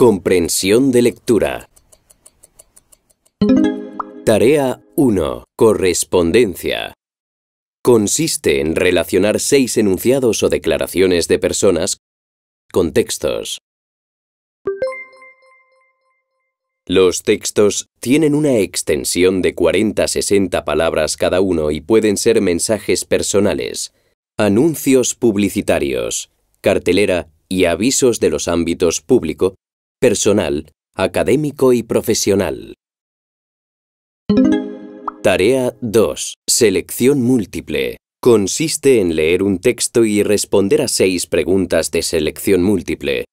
Comprensión de lectura. Tarea 1. Correspondencia. Consiste en relacionar seis enunciados o declaraciones de personas con textos. Los textos tienen una extensión de 40 a 60 palabras cada uno y pueden ser mensajes personales, anuncios publicitarios, cartelera y avisos de los ámbitos público, personal, académico y profesional. Tarea 2. Selección múltiple. Consiste en leer un texto y responder a seis preguntas de selección múltiple.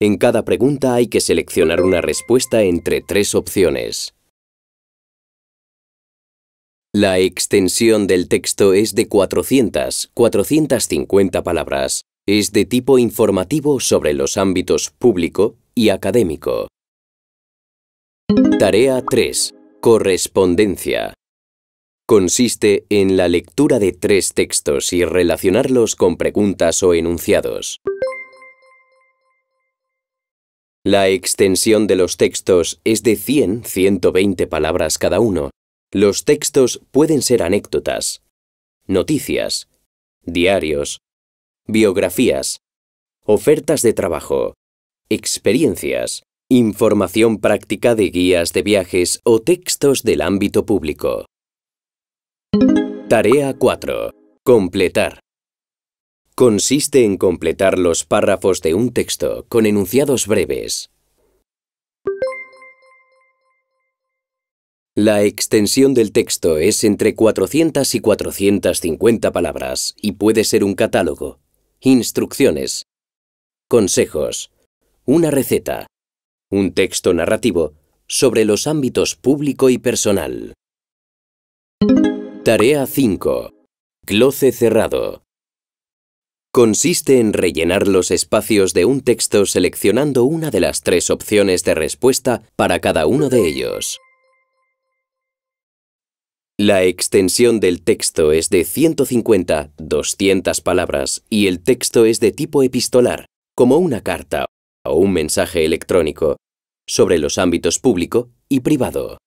En cada pregunta hay que seleccionar una respuesta entre tres opciones. La extensión del texto es de 400, 450 palabras. Es de tipo informativo sobre los ámbitos público y académico. Tarea 3. Correspondencia. Consiste en la lectura de tres textos y relacionarlos con preguntas o enunciados. La extensión de los textos es de 100-120 palabras cada uno. Los textos pueden ser anécdotas, noticias, diarios, biografías, ofertas de trabajo, experiencias, información práctica de guías de viajes o textos del ámbito público. Tarea 4. Completar. Consiste en completar los párrafos de un texto con enunciados breves. La extensión del texto es entre 400 y 450 palabras y puede ser un catálogo, Instrucciones. Consejos. Una receta. Un texto narrativo sobre los ámbitos público y personal. Tarea 5. Cloce cerrado. Consiste en rellenar los espacios de un texto seleccionando una de las tres opciones de respuesta para cada uno de ellos. La extensión del texto es de 150-200 palabras y el texto es de tipo epistolar, como una carta o un mensaje electrónico, sobre los ámbitos público y privado.